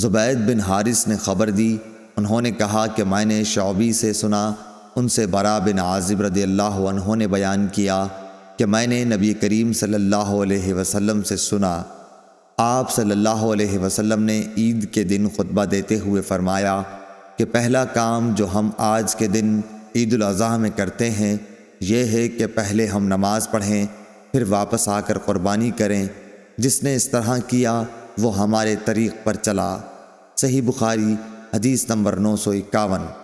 ज़ुबैद बिन हारिस ने ख़बर दी उन्होंने कहा कि मैंने शौबी से सुना उनसे बरा बिन आजिब रदी अल्लाह ने बयान किया कि मैंने नबी करीम सल्लल्लाहु अलैहि वसल्लम से सुना आप सल्लल्लाहु अलैहि वसल्लम ने ईद के दिन खुतबा देते हुए फरमाया कि पहला काम जो हम आज के दिन ईद अज़ी में करते हैं यह है कि पहले हम नमाज़ पढ़ें फिर वापस आकर क़ुरबानी करें जिसने इस तरह किया वो हमारे तरीक़ पर चला सही बुखारी हदीस नंबर नौ सौ इक्यावन